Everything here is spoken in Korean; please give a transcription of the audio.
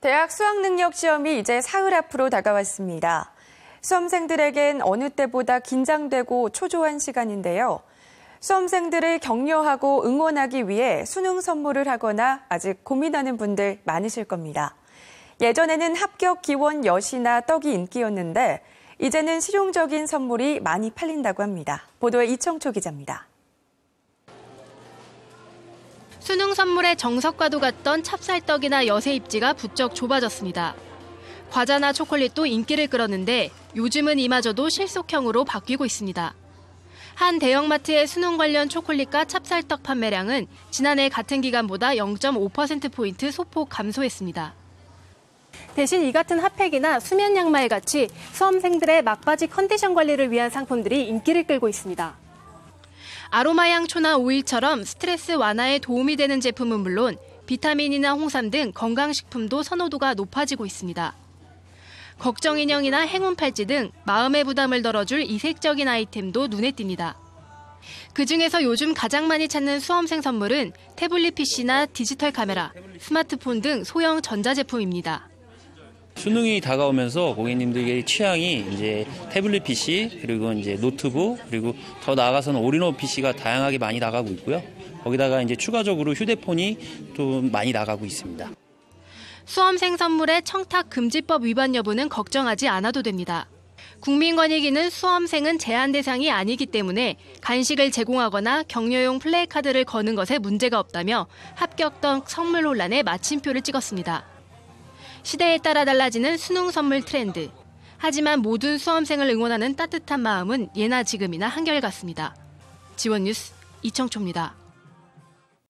대학 수학 능력 시험이 이제 사흘 앞으로 다가왔습니다. 수험생들에겐 어느 때보다 긴장되고 초조한 시간인데요. 수험생들을 격려하고 응원하기 위해 수능 선물을 하거나 아직 고민하는 분들 많으실 겁니다. 예전에는 합격 기원 여이나 떡이 인기였는데 이제는 실용적인 선물이 많이 팔린다고 합니다. 보도에 이청초 기자입니다. 수능 선물에 정석과도 같던 찹쌀떡이나 여세 입지가 부쩍 좁아졌습니다. 과자나 초콜릿도 인기를 끌었는데 요즘은 이마저도 실속형으로 바뀌고 있습니다. 한 대형마트의 수능 관련 초콜릿과 찹쌀떡 판매량은 지난해 같은 기간보다 0.5%포인트 소폭 감소했습니다. 대신 이 같은 핫팩이나 수면 양말 같이 수험생들의 막바지 컨디션 관리를 위한 상품들이 인기를 끌고 있습니다. 아로마 향초나 오일처럼 스트레스 완화에 도움이 되는 제품은 물론 비타민이나 홍삼 등 건강식품도 선호도가 높아지고 있습니다. 걱정 인형이나 행운 팔찌 등 마음의 부담을 덜어줄 이색적인 아이템도 눈에 띕니다. 그 중에서 요즘 가장 많이 찾는 수험생 선물은 태블릿 PC나 디지털 카메라, 스마트폰 등 소형 전자제품입니다. 수능이 다가오면서 고객님들의 취향이 이제 태블릿 PC 그리고 이제 노트북 그리고 더 나아가서는 올인원 PC가 다양하게 많이 나가고 있고요. 거기다가 이제 추가적으로 휴대폰이 또 많이 나가고 있습니다. 수험생 선물의 청탁 금지법 위반 여부는 걱정하지 않아도 됩니다. 국민권익위는 수험생은 제한 대상이 아니기 때문에 간식을 제공하거나 격려용 플레이카드를 거는 것에 문제가 없다며 합격덕 선물 혼란에 마침표를 찍었습니다. 시대에 따라 달라지는 수능 선물 트렌드. 하지만 모든 수험생을 응원하는 따뜻한 마음은 예나 지금이나 한결같습니다. 지원뉴스 이청초입니다.